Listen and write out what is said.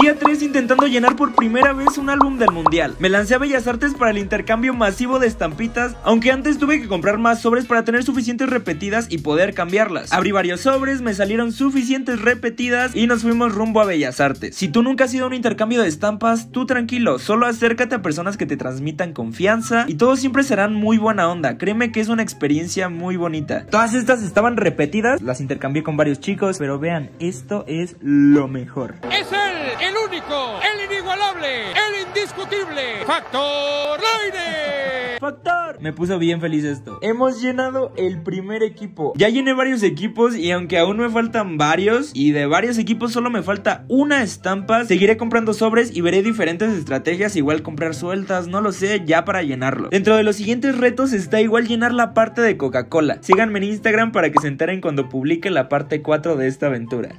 Día 3 intentando llenar por primera vez un álbum del mundial. Me lancé a Bellas Artes para el intercambio masivo de estampitas, aunque antes tuve que comprar más sobres para tener suficientes repetidas y poder cambiarlas. Abrí varios sobres, me salieron suficientes repetidas y nos fuimos rumbo a Bellas Artes. Si tú nunca has ido a un intercambio de estampas, tú tranquilo, solo acércate a personas que te transmitan confianza y todos siempre serán muy buena onda. Créeme que es una experiencia muy bonita. Todas estas estaban repetidas, las intercambié con varios chicos, pero vean, esto es lo mejor el único, el inigualable, el indiscutible, Factor Loide. Factor. Me puso bien feliz esto. Hemos llenado el primer equipo. Ya llené varios equipos y aunque aún me faltan varios y de varios equipos solo me falta una estampa, seguiré comprando sobres y veré diferentes estrategias, igual comprar sueltas, no lo sé, ya para llenarlo. Dentro de los siguientes retos está igual llenar la parte de Coca-Cola. Síganme en Instagram para que se enteren cuando publique la parte 4 de esta aventura.